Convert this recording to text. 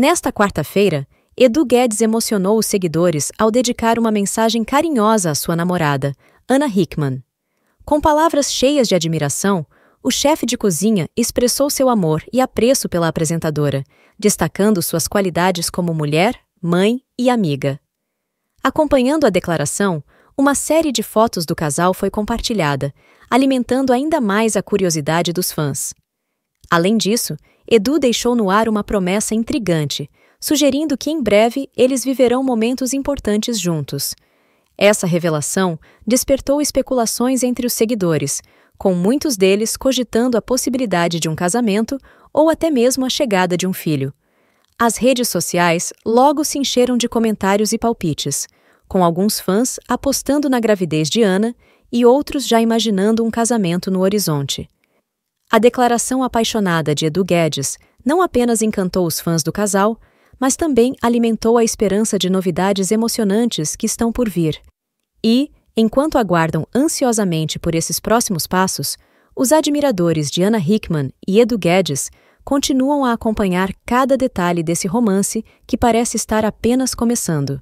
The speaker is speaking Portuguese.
Nesta quarta-feira, Edu Guedes emocionou os seguidores ao dedicar uma mensagem carinhosa à sua namorada, Ana Hickman. Com palavras cheias de admiração, o chefe de cozinha expressou seu amor e apreço pela apresentadora, destacando suas qualidades como mulher, mãe e amiga. Acompanhando a declaração, uma série de fotos do casal foi compartilhada, alimentando ainda mais a curiosidade dos fãs. Além disso, Edu deixou no ar uma promessa intrigante, sugerindo que em breve eles viverão momentos importantes juntos. Essa revelação despertou especulações entre os seguidores, com muitos deles cogitando a possibilidade de um casamento ou até mesmo a chegada de um filho. As redes sociais logo se encheram de comentários e palpites, com alguns fãs apostando na gravidez de Ana e outros já imaginando um casamento no horizonte. A declaração apaixonada de Edu Guedes não apenas encantou os fãs do casal, mas também alimentou a esperança de novidades emocionantes que estão por vir. E, enquanto aguardam ansiosamente por esses próximos passos, os admiradores de Ana Hickman e Edu Guedes continuam a acompanhar cada detalhe desse romance que parece estar apenas começando.